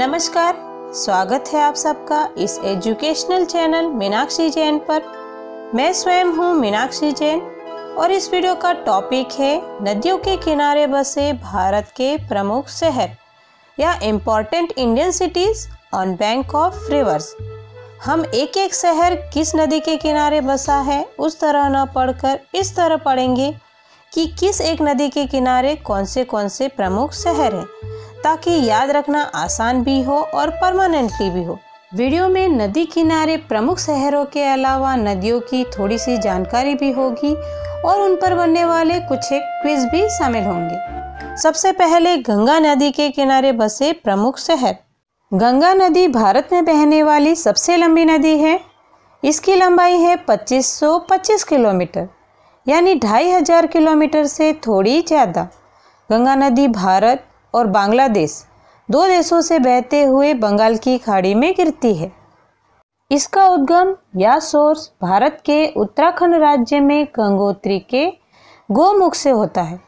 नमस्कार स्वागत है आप सबका इस एजुकेशनल चैनल मीनाक्षी जैन पर मैं स्वयं हूँ मीनाक्षी जैन और इस वीडियो का टॉपिक है नदियों के किनारे बसे भारत के प्रमुख शहर या important Indian cities on bank of rivers हम एक एक शहर किस नदी के किनारे बसा है उस तरह न पढ़कर इस तरह पढ़ेंगे कि किस एक नदी के किनारे कौन से कौन से प्रमुख शहर हैं ताकि याद रखना आसान भी हो और परमानेंटली भी हो वीडियो में नदी किनारे प्रमुख शहरों के अलावा नदियों की थोड़ी सी जानकारी भी होगी और उन पर बनने वाले कुछ एक क्विज भी शामिल होंगे सबसे पहले गंगा नदी के किनारे बसे प्रमुख शहर गंगा नदी भारत में बहने वाली सबसे लंबी नदी है इसकी लंबाई है 2525 किलोमीटर यानी ढाई हजार किलोमीटर से थोड़ी ज़्यादा गंगा नदी भारत और बांग्लादेश दो देशों से बहते हुए बंगाल की खाड़ी में गिरती है इसका उद्गम या सोर्स भारत के उत्तराखंड राज्य में गंगोत्री के गोमुख से होता है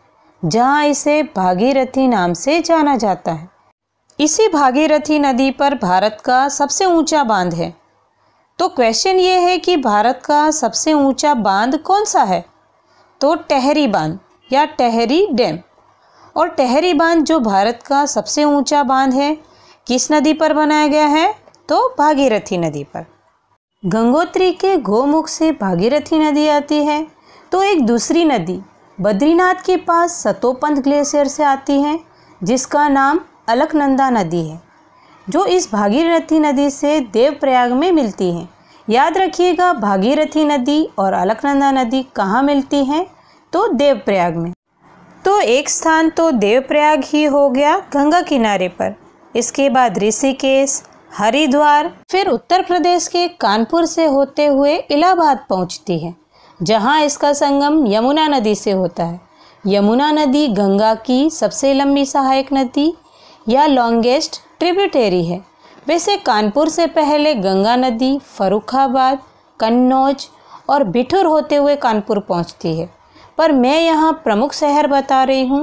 जहाँ इसे भागीरथी नाम से जाना जाता है इसी भागीरथी नदी पर भारत का सबसे ऊंचा बांध है तो क्वेश्चन ये है कि भारत का सबसे ऊंचा बांध कौन सा है तो टहरी बांध या टहरी डैम और टहरी बांध जो भारत का सबसे ऊंचा बांध है किस नदी पर बनाया गया है तो भागीरथी नदी पर गंगोत्री के गोमुख से भागीरथी नदी आती है तो एक दूसरी नदी बद्रीनाथ के पास सतोपंत ग्लेशियर से आती है जिसका नाम अलकनंदा नदी है जो इस भागीरथी नदी से देवप्रयाग में मिलती है याद रखिएगा भागीरथी नदी और अलकनंदा नदी कहाँ मिलती हैं तो देवप्रयाग में तो एक स्थान तो देवप्रयाग ही हो गया गंगा किनारे पर इसके बाद ऋषिकेश हरिद्वार फिर उत्तर प्रदेश के कानपुर से होते हुए इलाहाबाद पहुंचती है जहां इसका संगम यमुना नदी से होता है यमुना नदी गंगा की सबसे लंबी सहायक नदी या लॉन्गेस्ट ट्रिब्यूटेरी है वैसे कानपुर से पहले गंगा नदी फरुखाबाद कन्नौज और बिठुर होते हुए कानपुर पहुंचती है पर मैं यहाँ प्रमुख शहर बता रही हूँ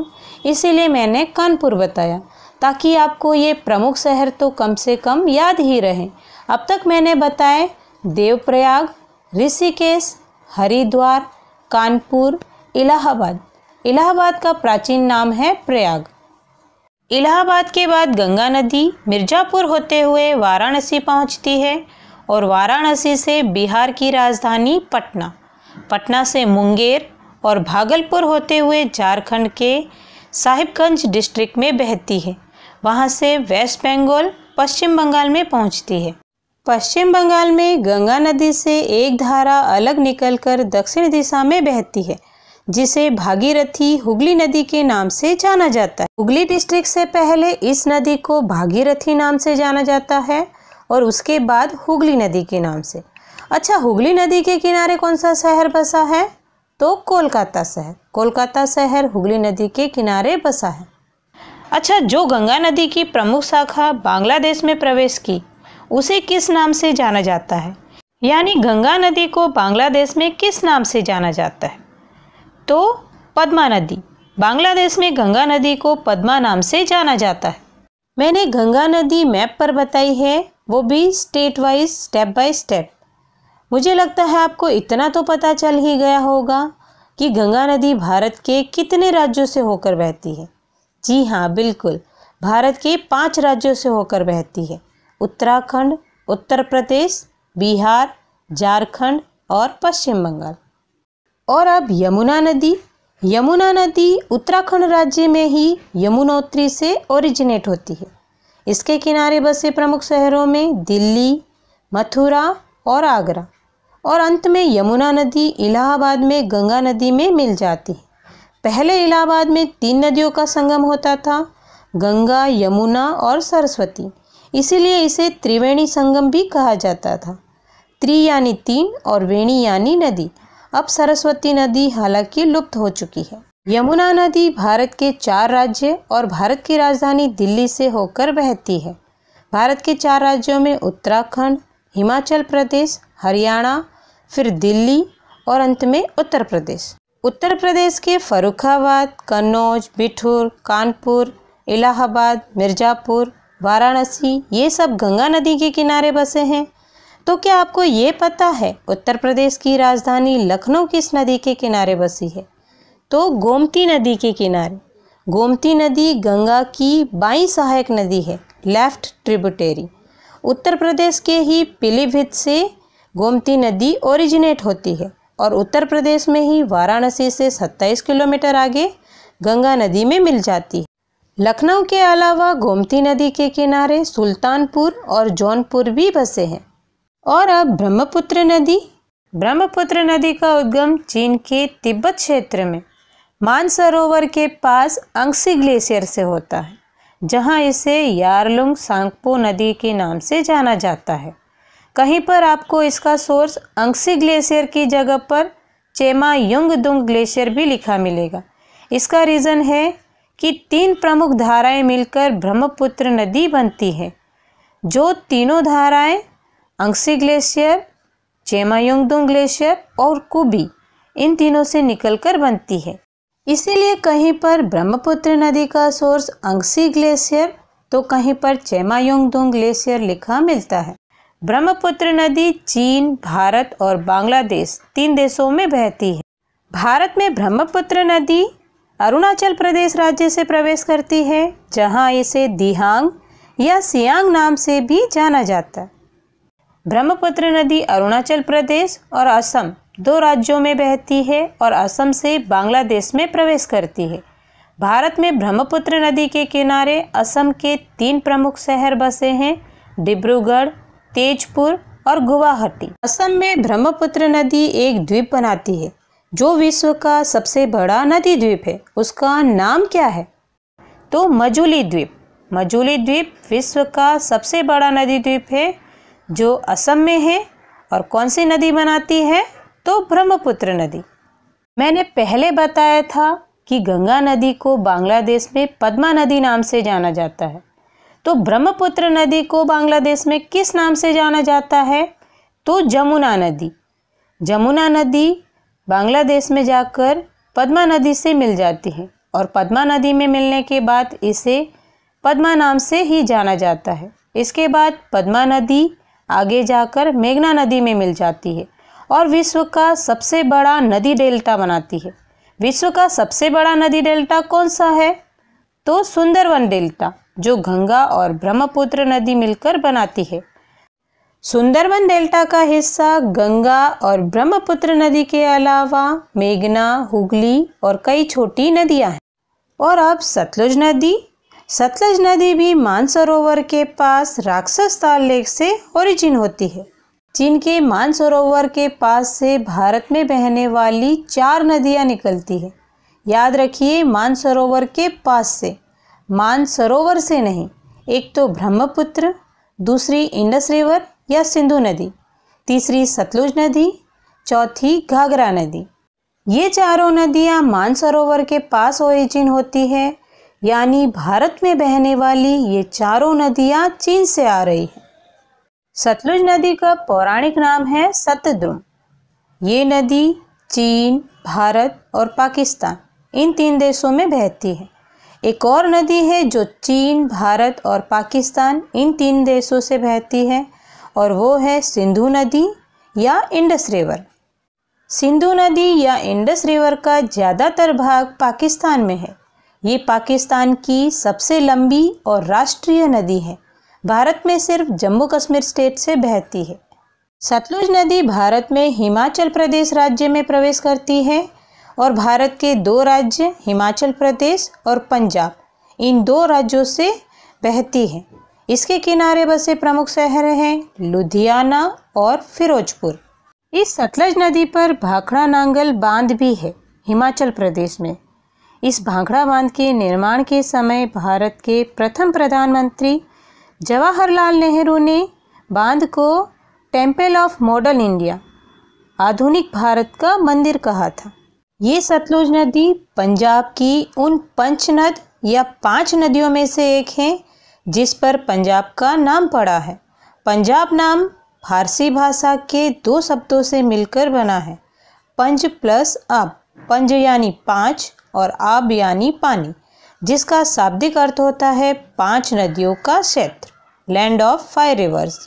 इसीलिए मैंने कानपुर बताया ताकि आपको ये प्रमुख शहर तो कम से कम याद ही रहे अब तक मैंने बताए देवप्रयाग ऋषिकेश हरिद्वार कानपुर इलाहाबाद इलाहाबाद का प्राचीन नाम है प्रयाग इलाहाबाद के बाद गंगा नदी मिर्ज़ापुर होते हुए वाराणसी पहुंचती है और वाराणसी से बिहार की राजधानी पटना पटना से मुंगेर और भागलपुर होते हुए झारखंड के साहिबगंज डिस्ट्रिक्ट में बहती है वहाँ से वेस्ट बंगाल पश्चिम बंगाल में पहुँचती है पश्चिम बंगाल में गंगा नदी से एक धारा अलग निकलकर दक्षिण दिशा में बहती है जिसे भागीरथी हुगली नदी के नाम से जाना जाता है हुगली डिस्ट्रिक्ट से पहले इस नदी को भागीरथी नाम से जाना जाता है और उसके बाद हुगली नदी के नाम से अच्छा हुगली नदी के किनारे कौन सा शहर बसा है तो कोलकाता शहर कोलकाता शहर हुगली नदी के किनारे बसा है अच्छा जो गंगा नदी की प्रमुख शाखा बांग्लादेश में प्रवेश की उसे किस नाम से जाना जाता है यानी गंगा नदी को बांग्लादेश में किस नाम से जाना जाता है तो पद्मा नदी बांग्लादेश में गंगा नदी को पद्मा नाम से जाना जाता है मैंने गंगा नदी मैप पर बताई है वो भी state wise step by step मुझे लगता है आपको इतना तो पता चल ही गया होगा कि गंगा नदी भारत के कितने राज्यों से होकर बहती है जी हाँ बिल्कुल भारत के पांच राज्यों से होकर बहती है उत्तराखंड उत्तर प्रदेश बिहार झारखंड और पश्चिम बंगाल और अब यमुना नदी यमुना नदी उत्तराखंड राज्य में ही यमुनोत्री से ओरिजिनेट होती है इसके किनारे बसे प्रमुख शहरों में दिल्ली मथुरा और आगरा और अंत में यमुना नदी इलाहाबाद में गंगा नदी में मिल जाती पहले इलाहाबाद में तीन नदियों का संगम होता था गंगा यमुना और सरस्वती इसीलिए इसे त्रिवेणी संगम भी कहा जाता था त्रि यानी तीन और वेणी यानी नदी अब सरस्वती नदी हालांकि लुप्त हो चुकी है यमुना नदी भारत के चार राज्य और भारत की राजधानी दिल्ली से होकर बहती है भारत के चार राज्यों में उत्तराखंड हिमाचल प्रदेश हरियाणा फिर दिल्ली और अंत में उत्तर प्रदेश उत्तर प्रदेश के फरुखाबाद कन्नौज बिठूर कानपुर इलाहाबाद मिर्ज़ापुर वाराणसी ये सब गंगा नदी के किनारे बसे हैं तो क्या आपको ये पता है उत्तर प्रदेश की राजधानी लखनऊ किस नदी के किनारे बसी है तो गोमती नदी के किनारे गोमती नदी गंगा की बाई सहायक नदी है लेफ्ट ट्रिब्यूटेरी उत्तर प्रदेश के ही पीलीभीत से गोमती नदी ओरिजिनेट होती है और उत्तर प्रदेश में ही वाराणसी से 27 किलोमीटर आगे गंगा नदी में मिल जाती है लखनऊ के अलावा गोमती नदी के किनारे सुल्तानपुर और जौनपुर भी बसे हैं और अब ब्रह्मपुत्र नदी ब्रह्मपुत्र नदी का उद्गम चीन के तिब्बत क्षेत्र में मानसरोवर के पास अंगसी ग्लेशियर से होता है जहाँ इसे यारलुंग सांगपो नदी के नाम से जाना जाता है कहीं पर आपको इसका सोर्स अंक्सी ग्लेशियर की जगह पर चेमा युंग दुंग ग्लेशियर भी लिखा मिलेगा इसका रीज़न है कि तीन प्रमुख धाराएं मिलकर ब्रह्मपुत्र नदी बनती है जो तीनों धाराएं अंक्सी ग्लेशियर दुंग ग्लेशियर और कुबी इन तीनों से निकलकर बनती है इसीलिए कहीं पर ब्रह्मपुत्र नदी का सोर्स अंक्सी ग्लेशियर तो कहीं पर दुंग ग्लेशियर लिखा मिलता है ब्रह्मपुत्र नदी चीन भारत और बांग्लादेश तीन देशों में बहती है भारत में ब्रह्मपुत्र नदी अरुणाचल प्रदेश राज्य से प्रवेश करती है जहां इसे दिहांग या सियांग नाम से भी जाना जाता है ब्रह्मपुत्र नदी अरुणाचल प्रदेश और असम दो राज्यों में बहती है और असम से बांग्लादेश में प्रवेश करती है भारत में ब्रह्मपुत्र नदी के किनारे असम के तीन प्रमुख शहर बसे हैं डिब्रूगढ़ तेजपुर और गुवाहाटी असम में ब्रह्मपुत्र नदी एक द्वीप बनाती है जो विश्व का सबसे बड़ा नदी द्वीप है उसका नाम क्या है तो मजूली द्वीप मजूली द्वीप विश्व का सबसे बड़ा नदी द्वीप है जो असम में है और कौन सी नदी बनाती है तो ब्रह्मपुत्र नदी मैंने पहले बताया था कि गंगा नदी को बांग्लादेश में पद्मा नदी नाम से जाना जाता है तो ब्रह्मपुत्र नदी को बांग्लादेश में किस नाम से जाना जाता है तो जमुना नदी जमुना नदी बांग्लादेश में जाकर पद्मा नदी से मिल जाती है और पद्मा नदी में मिलने के बाद इसे पद्मा नाम से ही जाना जाता है इसके बाद पद्मा नदी आगे जाकर मेघना नदी में मिल जाती है और विश्व का सबसे बड़ा नदी डेल्टा बनाती है विश्व का सबसे बड़ा नदी डेल्टा कौन सा है तो सुंदरवन डेल्टा जो गंगा और ब्रह्मपुत्र नदी मिलकर बनाती है सुंदरबन डेल्टा का हिस्सा गंगा और ब्रह्मपुत्र नदी के अलावा मेघना हुगली और कई छोटी नदियां हैं और अब सतलुज नदी सतलज नदी भी मानसरोवर के पास राक्षस ताल लेक से ओरिजिन होती है चीन के मानसरोवर के पास से भारत में बहने वाली चार नदियां निकलती है याद रखिए मानसरोवर के पास से मानसरोवर से नहीं एक तो ब्रह्मपुत्र दूसरी इंडस रिवर या सिंधु नदी तीसरी सतलुज नदी चौथी घाघरा नदी ये चारों नदियाँ मानसरोवर के पास ओरिजिन होती है यानी भारत में बहने वाली ये चारों नदियाँ चीन से आ रही हैं सतलुज नदी का पौराणिक नाम है सतद्रुम ये नदी चीन भारत और पाकिस्तान इन तीन देशों में बहती है एक और नदी है जो चीन भारत और पाकिस्तान इन तीन देशों से बहती है और वो है सिंधु नदी या इंडस रिवर सिंधु नदी या इंडस रिवर का ज़्यादातर भाग पाकिस्तान में है ये पाकिस्तान की सबसे लंबी और राष्ट्रीय नदी है भारत में सिर्फ जम्मू कश्मीर स्टेट से बहती है सतलुज नदी भारत में हिमाचल प्रदेश राज्य में प्रवेश करती है और भारत के दो राज्य हिमाचल प्रदेश और पंजाब इन दो राज्यों से बहती है इसके किनारे बसे प्रमुख शहर हैं लुधियाना और फिरोजपुर इस सतलज नदी पर भाखड़ा नांगल बांध भी है हिमाचल प्रदेश में इस भाखड़ा बांध के निर्माण के समय भारत के प्रथम प्रधानमंत्री जवाहरलाल नेहरू ने बांध को टेम्पल ऑफ मॉडल इंडिया आधुनिक भारत का मंदिर कहा था ये सतलुज नदी पंजाब की उन पंच नद या पांच नदियों में से एक है जिस पर पंजाब का नाम पड़ा है पंजाब नाम फारसी भाषा के दो शब्दों से मिलकर बना है पंज प्लस अब पंज यानी पाँच और आब यानी पानी जिसका शाब्दिक अर्थ होता है पांच नदियों का क्षेत्र लैंड ऑफ फाइव रिवर्स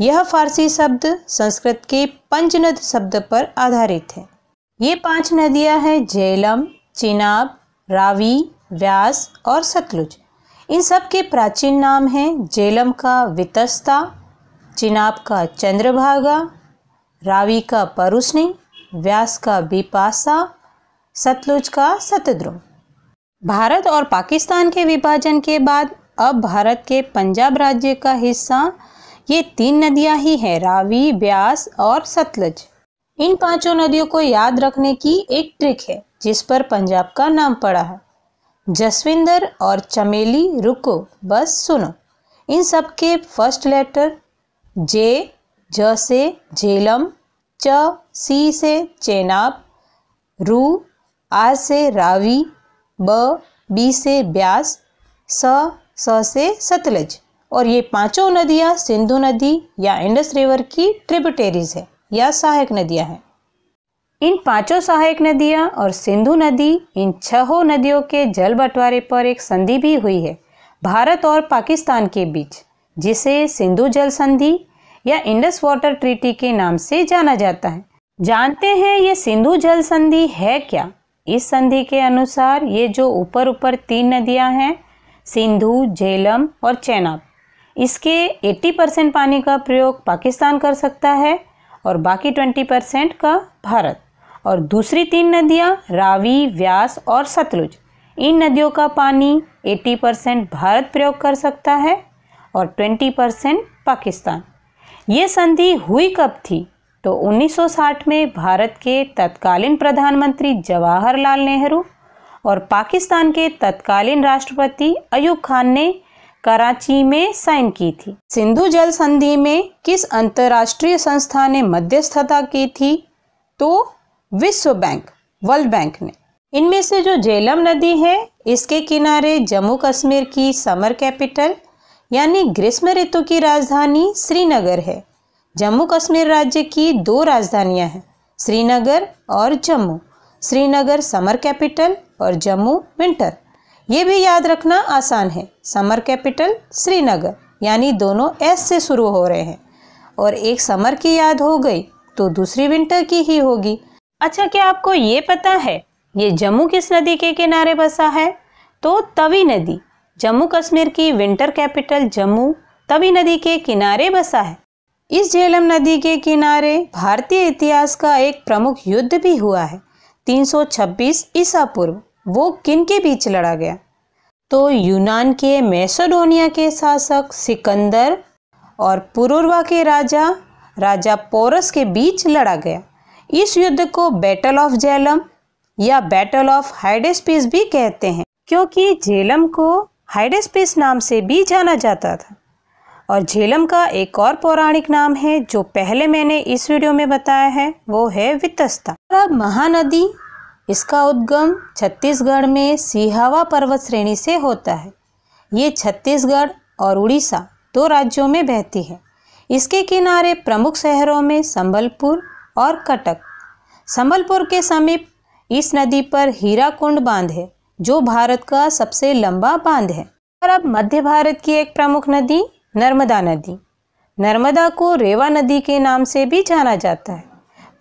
यह फारसी शब्द संस्कृत के पंजनद शब्द पर आधारित है ये पांच नदियां हैं झेलम चिनाब रावी व्यास और सतलुज इन सब के प्राचीन नाम हैं झेलम का वितस्ता चिनाब का चंद्रभागा रावी का परुष्णी व्यास का बिपासा सतलुज का सतद्रुम भारत और पाकिस्तान के विभाजन के बाद अब भारत के पंजाब राज्य का हिस्सा ये तीन नदियां ही हैं रावी व्यास और सतलज इन पांचों नदियों को याद रखने की एक ट्रिक है जिस पर पंजाब का नाम पड़ा है जसविंदर और चमेली रुको बस सुनो इन सब के फर्स्ट लेटर जे ज से झेलम च सी से चेनाब रू आ से रावी ब बी से ब्यास स स से सतलज और ये पांचों नदियाँ सिंधु नदी या इंडस रिवर की ट्रिब्यूटेरीज है या सहायक नदियां हैं इन पांचों सहायक नदियां और सिंधु नदी इन छहों नदियों के जल बंटवारे पर एक संधि भी हुई है भारत और पाकिस्तान के बीच जिसे सिंधु जल संधि या इंडस वाटर ट्रीटी के नाम से जाना जाता है जानते हैं ये सिंधु जल संधि है क्या इस संधि के अनुसार ये जो ऊपर ऊपर तीन नदियां हैं सिंधु झेलम और चेनाब इसके 80 परसेंट पानी का प्रयोग पाकिस्तान कर सकता है और बाकी ट्वेंटी परसेंट का भारत और दूसरी तीन नदियाँ रावी व्यास और सतलुज इन नदियों का पानी एट्टी परसेंट भारत प्रयोग कर सकता है और ट्वेंटी परसेंट पाकिस्तान ये संधि हुई कब थी तो 1960 में भारत के तत्कालीन प्रधानमंत्री जवाहरलाल नेहरू और पाकिस्तान के तत्कालीन राष्ट्रपति अयूब खान ने कराची में साइन की थी सिंधु जल संधि में किस अंतर्राष्ट्रीय संस्था ने मध्यस्थता की थी तो विश्व बैंक वर्ल्ड बैंक ने इनमें से जो झेलम नदी है इसके किनारे जम्मू कश्मीर की समर कैपिटल यानी ग्रीष्म ऋतु की राजधानी श्रीनगर है जम्मू कश्मीर राज्य की दो राजधानियां हैं श्रीनगर और जम्मू श्रीनगर समर कैपिटल और जम्मू विंटर ये भी याद रखना आसान है समर कैपिटल श्रीनगर यानी दोनों एस से शुरू हो रहे हैं और एक समर की याद हो गई तो दूसरी विंटर की ही होगी अच्छा क्या आपको ये पता है ये जम्मू किस नदी के किनारे बसा है तो तवी नदी जम्मू कश्मीर की विंटर कैपिटल जम्मू तवी नदी के किनारे बसा है इस झेलम नदी के किनारे भारतीय इतिहास का एक प्रमुख युद्ध भी हुआ है 326 ईसा पूर्व वो किन के बीच लड़ा गया तो यूनान के मैसोडोनिया के शासक सिकंदर और पुरुर्वा के राजा राजा पोरस के बीच लड़ा गया इस युद्ध को बैटल ऑफ जेलम या बैटल ऑफ हाइडेस्पीस भी कहते हैं क्योंकि झेलम को हाइडेस्पीस नाम से भी जाना जाता था और झेलम का एक और पौराणिक नाम है जो पहले मैंने इस वीडियो में बताया है वो है वितस्ता अब महानदी इसका उद्गम छत्तीसगढ़ में सिहावा पर्वत श्रेणी से होता है ये छत्तीसगढ़ और उड़ीसा दो राज्यों में बहती है इसके किनारे प्रमुख शहरों में संबलपुर और कटक संबलपुर के समीप इस नदी पर हीराकुंड बांध है जो भारत का सबसे लंबा बांध है और अब मध्य भारत की एक प्रमुख नदी नर्मदा नदी नर्मदा को रेवा नदी के नाम से भी जाना जाता है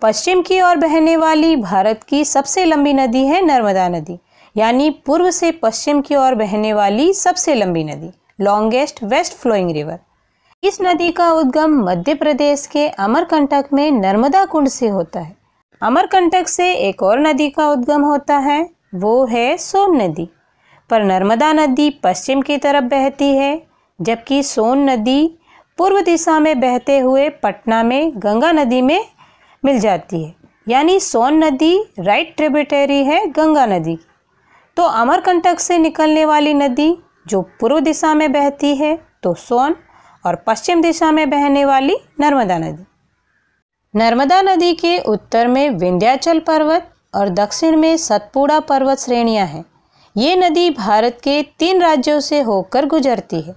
पश्चिम की ओर बहने वाली भारत की सबसे लंबी नदी है नर्मदा नदी यानी पूर्व से पश्चिम की ओर बहने वाली सबसे लंबी नदी लॉन्गेस्ट वेस्ट फ्लोइंग रिवर इस नदी का उद्गम मध्य प्रदेश के अमरकंटक में नर्मदा कुंड से होता है अमरकंटक से एक और नदी का उद्गम होता है वो है सोन नदी पर नर्मदा नदी पश्चिम की तरफ बहती है जबकि सोन नदी पूर्व दिशा में बहते हुए पटना में गंगा नदी में मिल जाती है यानी सोन नदी राइट ट्रिब्यूटरी है गंगा नदी की तो अमरकंटक से निकलने वाली नदी जो पूर्व दिशा में बहती है तो सोन और पश्चिम दिशा में बहने वाली नर्मदा नदी नर्मदा नदी के उत्तर में विंध्याचल पर्वत और दक्षिण में सतपुड़ा पर्वत श्रेणियां हैं ये नदी भारत के तीन राज्यों से होकर गुजरती है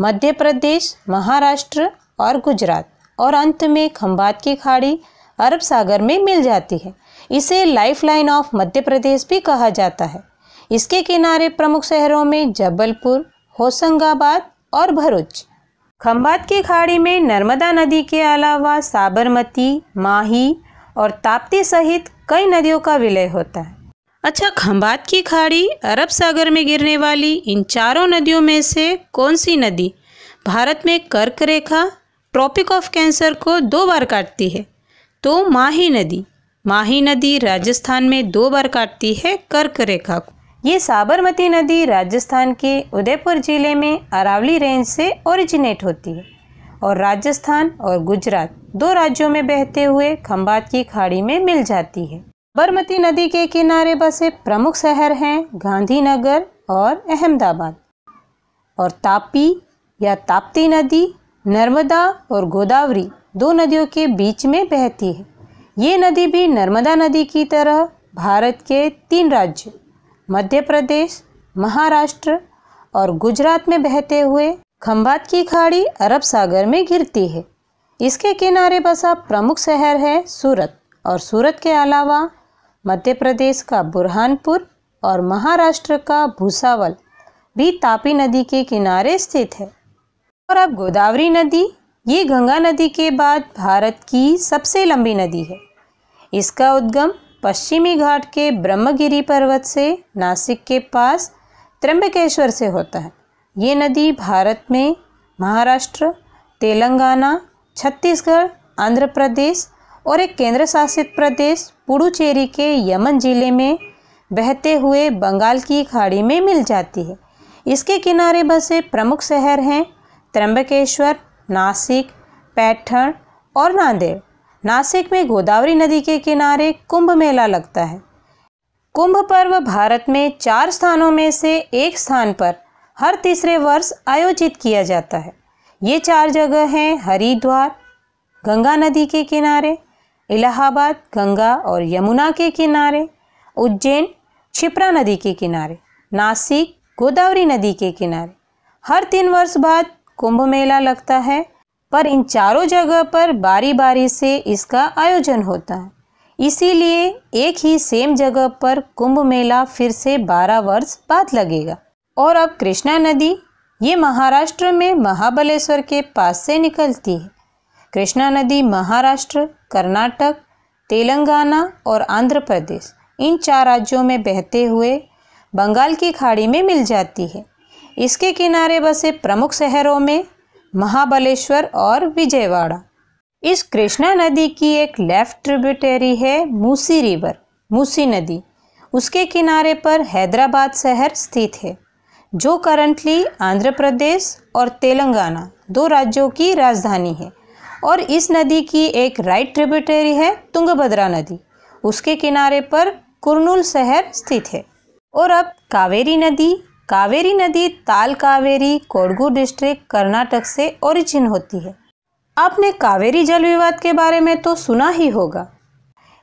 मध्य प्रदेश महाराष्ट्र और गुजरात और अंत में खम्बात की खाड़ी अरब सागर में मिल जाती है इसे लाइफलाइन ऑफ मध्य प्रदेश भी कहा जाता है इसके किनारे प्रमुख शहरों में जबलपुर होशंगाबाद और भरूच खम्बात की खाड़ी में नर्मदा नदी के अलावा साबरमती माही और ताप्ती सहित कई नदियों का विलय होता है अच्छा खम्बात की खाड़ी अरब सागर में गिरने वाली इन चारों नदियों में से कौन सी नदी भारत में कर्क रेखा ट्रॉपिक ऑफ कैंसर को दो बार काटती है तो माही नदी माही नदी राजस्थान में दो बार काटती है कर्क रेखा को ये साबरमती नदी राजस्थान के उदयपुर ज़िले में अरावली रेंज से ओरिजिनेट होती है और राजस्थान और गुजरात दो राज्यों में बहते हुए खम्बात की खाड़ी में मिल जाती है साबरमती नदी के किनारे बसे प्रमुख शहर हैं गांधीनगर और अहमदाबाद और तापी या ताप्ती नदी नर्मदा और गोदावरी दो नदियों के बीच में बहती है ये नदी भी नर्मदा नदी की तरह भारत के तीन राज्य मध्य प्रदेश महाराष्ट्र और गुजरात में बहते हुए खम्बात की खाड़ी अरब सागर में गिरती है इसके किनारे बसा प्रमुख शहर है सूरत और सूरत के अलावा मध्य प्रदेश का बुरहानपुर और महाराष्ट्र का भूसावल भी तापी नदी के किनारे स्थित है और अब गोदावरी नदी ये गंगा नदी के बाद भारत की सबसे लंबी नदी है इसका उद्गम पश्चिमी घाट के ब्रह्मगिरी पर्वत से नासिक के पास त्र्यंबकेश्वर से होता है ये नदी भारत में महाराष्ट्र तेलंगाना छत्तीसगढ़ आंध्र प्रदेश और एक केंद्र शासित प्रदेश पुडुचेरी के यमन जिले में बहते हुए बंगाल की खाड़ी में मिल जाती है इसके किनारे बसे प्रमुख शहर हैं त्र्यंबकेश्वर नासिक पैठण और नांदेड़ नासिक में गोदावरी नदी के किनारे कुंभ मेला लगता है कुंभ पर्व भारत में चार स्थानों में से एक स्थान पर हर तीसरे वर्ष आयोजित किया जाता है ये चार जगह हैं हरिद्वार गंगा नदी के किनारे इलाहाबाद गंगा और यमुना के किनारे उज्जैन छिप्रा नदी के किनारे नासिक गोदावरी नदी के किनारे हर तीन वर्ष बाद कुंभ मेला लगता है पर इन चारों जगह पर बारी बारी से इसका आयोजन होता है इसीलिए एक ही सेम जगह पर कुंभ मेला फिर से 12 वर्ष बाद लगेगा और अब कृष्णा नदी ये महाराष्ट्र में महाबलेश्वर के पास से निकलती है कृष्णा नदी महाराष्ट्र कर्नाटक तेलंगाना और आंध्र प्रदेश इन चार राज्यों में बहते हुए बंगाल की खाड़ी में मिल जाती है इसके किनारे बसे प्रमुख शहरों में महाबलेश्वर और विजयवाड़ा इस कृष्णा नदी की एक लेफ्ट ट्रिब्यूटरी है मूसी रिवर मूसी नदी उसके किनारे पर हैदराबाद शहर स्थित है जो करंटली आंध्र प्रदेश और तेलंगाना दो राज्यों की राजधानी है और इस नदी की एक राइट ट्रिब्यूटरी है तुंगभद्रा नदी उसके किनारे पर कुरनूल शहर स्थित है और अब कावेरी नदी कावेरी नदी ताल कावेरी कोडगू डिस्ट्रिक्ट कर्नाटक से ओरिजिन होती है आपने कावेरी जल विवाद के बारे में तो सुना ही होगा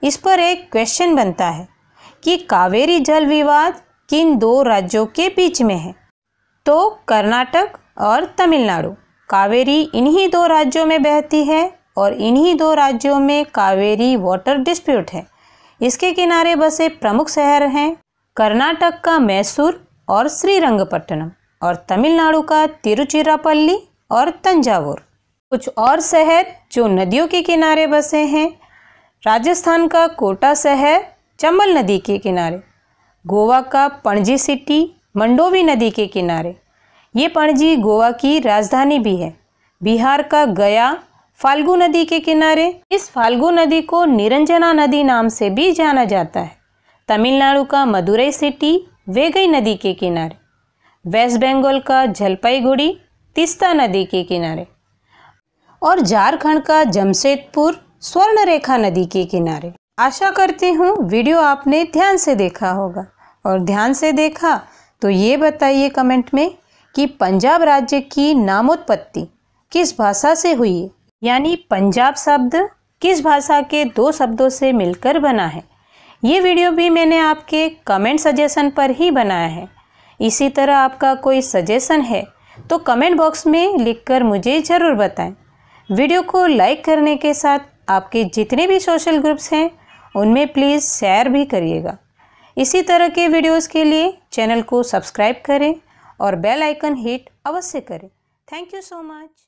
इस पर एक क्वेश्चन बनता है कि कावेरी जल विवाद किन दो राज्यों के बीच में है तो कर्नाटक और तमिलनाडु कावेरी इन्हीं दो राज्यों में बहती है और इन्हीं दो राज्यों में कावेरी वाटर डिस्प्यूट है इसके किनारे बसे प्रमुख शहर हैं कर्नाटक का मैसूर और श्रीरंगपट्टनम और तमिलनाडु का तिरुचिरापल्ली और तंजावुर कुछ और शहर जो नदियों के किनारे बसे हैं राजस्थान का कोटा शहर चंबल नदी के किनारे गोवा का पणजी सिटी मंडोवी नदी के किनारे ये पणजी गोवा की राजधानी भी है बिहार का गया फाल्गु नदी के किनारे इस फाल्गु नदी को निरंजना नदी नाम से भी जाना जाता है तमिलनाडु का मदुरई सिटी वेगई नदी के किनारे वेस्ट बंगाल का जलपाईगुड़ी तीस्ता नदी के किनारे और झारखंड का जमशेदपुर स्वर्णरेखा नदी के किनारे आशा करती हूँ वीडियो आपने ध्यान से देखा होगा और ध्यान से देखा तो ये बताइए कमेंट में कि पंजाब राज्य की नामोत्पत्ति किस भाषा से हुई है यानी पंजाब शब्द किस भाषा के दो शब्दों से मिलकर बना है ये वीडियो भी मैंने आपके कमेंट सजेशन पर ही बनाया है इसी तरह आपका कोई सजेशन है तो कमेंट बॉक्स में लिखकर मुझे ज़रूर बताएं वीडियो को लाइक करने के साथ आपके जितने भी सोशल ग्रुप्स हैं उनमें प्लीज़ शेयर भी करिएगा इसी तरह के वीडियोस के लिए चैनल को सब्सक्राइब करें और बेल आइकन हिट अवश्य करें थैंक यू सो मच